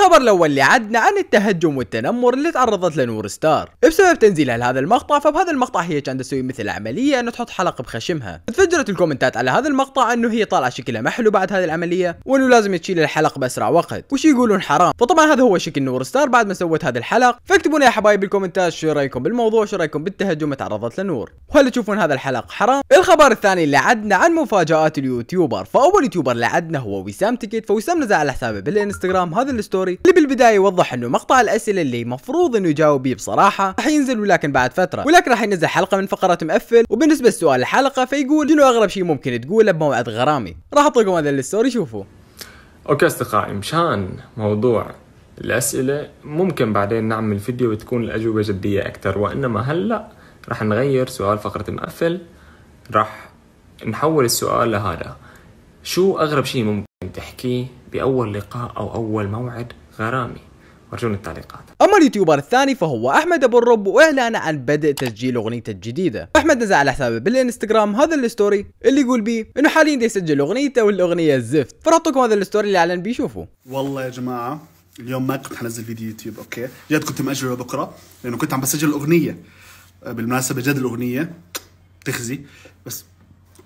الخبر الاول اللي عدنا عن التهجم والتنمر اللي تعرضت لنور ستار بسبب تنزيلها لهذا المقطع فبهذا المقطع هي كانت تسوي مثل عمليه انه تحط حلق بخشمها تفجرت الكومنتات على هذا المقطع انه هي طالعه شكلها محلو بعد هذه العمليه وانه لازم تشيل الحلق باسرع وقت وش يقولون حرام فطبعا هذا هو شكل نور ستار بعد ما سوت هذه الحلقه فاكتبوا يا حبايبي بالكومنتات شو رايكم بالموضوع شو رايكم بالتهجم اللي تعرضت لنور وهل تشوفون هذا الحلقه حرام الخبر الثاني اللي عدنا عن مفاجات اليوتيوبر فاول يوتيوبر اللي عدنا هو وسام تيكت فوسام نزل على حسابه بالانستغرام هذا الستوري الدوري اللي بالبداية وضح انه مقطع الاسئلة اللي مفروض انه يجاوب بيه بصراحة راح ينزل ولكن بعد فترة ولكن راح ينزل حلقة من فقرة مقفل وبالنسبة لسؤال الحلقة فيقول شنو اغرب شيء ممكن تقوله بموعد غرامي راح اطلقهم هذا الستوري شوفوا اوكي اصدقائي مشان موضوع الاسئلة ممكن بعدين نعمل فيديو وتكون الاجوبة جدية اكثر وانما هلا راح نغير سؤال فقرة مقفل راح نحول السؤال لهذا شو اغرب شيء ممكن تحكيه بأول لقاء أو أول موعد غرامي وارجون التعليقات اما اليوتيوبر الثاني فهو احمد ابو الرب وإعلان عن بدء تسجيل اغنيته الجديده احمد نزل على حسابه بالانستغرام هذا الستوري اللي يقول بيه انه حاليا دي يسجل اغنيته والاغنيه الزفت فرطكم هذا الستوري اللي اعلن بيشوفه والله يا جماعه اليوم ما كنت حنزل فيديو يوتيوب اوكي جد كنت ماجله لبكره لانه كنت عم بسجل اغنيه بالمناسبه جد الاغنيه تخزي بس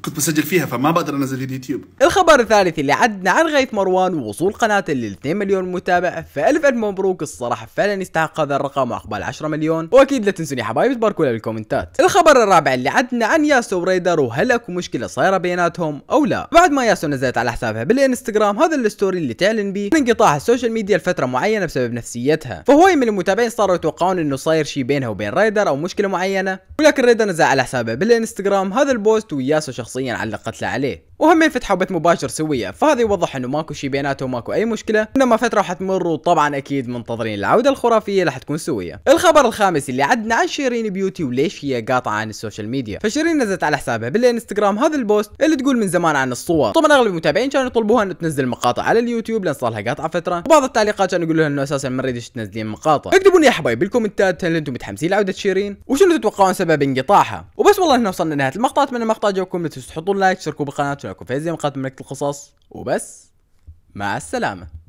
كنت بسجل فيها فما بقدر انزل في اليوتيوب الخبر الثالث اللي عدنا عن غيث مروان ووصول قناته ل 2 مليون متابع فالف الف مبروك الصراحه فعلا يستحق هذا الرقم واقبال 10 مليون واكيد لا تنسوني يا حبايبي تباركوا لي بالكومنتات الخبر الرابع اللي عدنا عن ياسو وريدر وهل اكو مشكله صايره بيناتهم او لا بعد ما ياسو نزلت على حسابها بالانستغرام هذا الستوري اللي تعلن به عن انقطاع السوشيال ميديا لفتره معينه بسبب نفسيتها فهو من المتابعين صاروا يتوقعون انه صاير شيء بينها وبين ريدر او مشكله معينه ولكن ريدر نزل على حسابها بالانستغرام هذا البوست وياسو شخص شخصيا علقت له عليه وهم فتحوا بث مباشر سويا فهذا يوضح انه ماكو شي بيناتهم ماكو اي مشكله انما فتره حتمر وطبعا اكيد منتظرين العوده الخرافيه اللي حتكون سويا الخبر الخامس اللي عدنا عن شيرين بيوتي وليش هي قاطعه عن السوشيال ميديا فشيرين نزلت على حسابها بالانستغرام هذا البوست اللي تقول من زمان عن الصور طبعا اغلب المتابعين كانوا يطلبوها انه تنزل مقاطع على اليوتيوب لان صار لها قاطعه فتره وبعض التعليقات كانوا يقولوا لها انه اساسا ما نريدش تنزلين مقاطع اكتبوا لي يا حبايب بالكومنتات هل انتم متحمسين لعوده شيرين وشنو تتوقعون سبب انقطاعها وبس والله هنا وصلنا لنهايه المقطع اتمنى المقطع عجبكم لا تنسوا تحطوا لايك تشتركوا بالقناه معكم فايز مقاتل ملك القصص وبس مع السلامه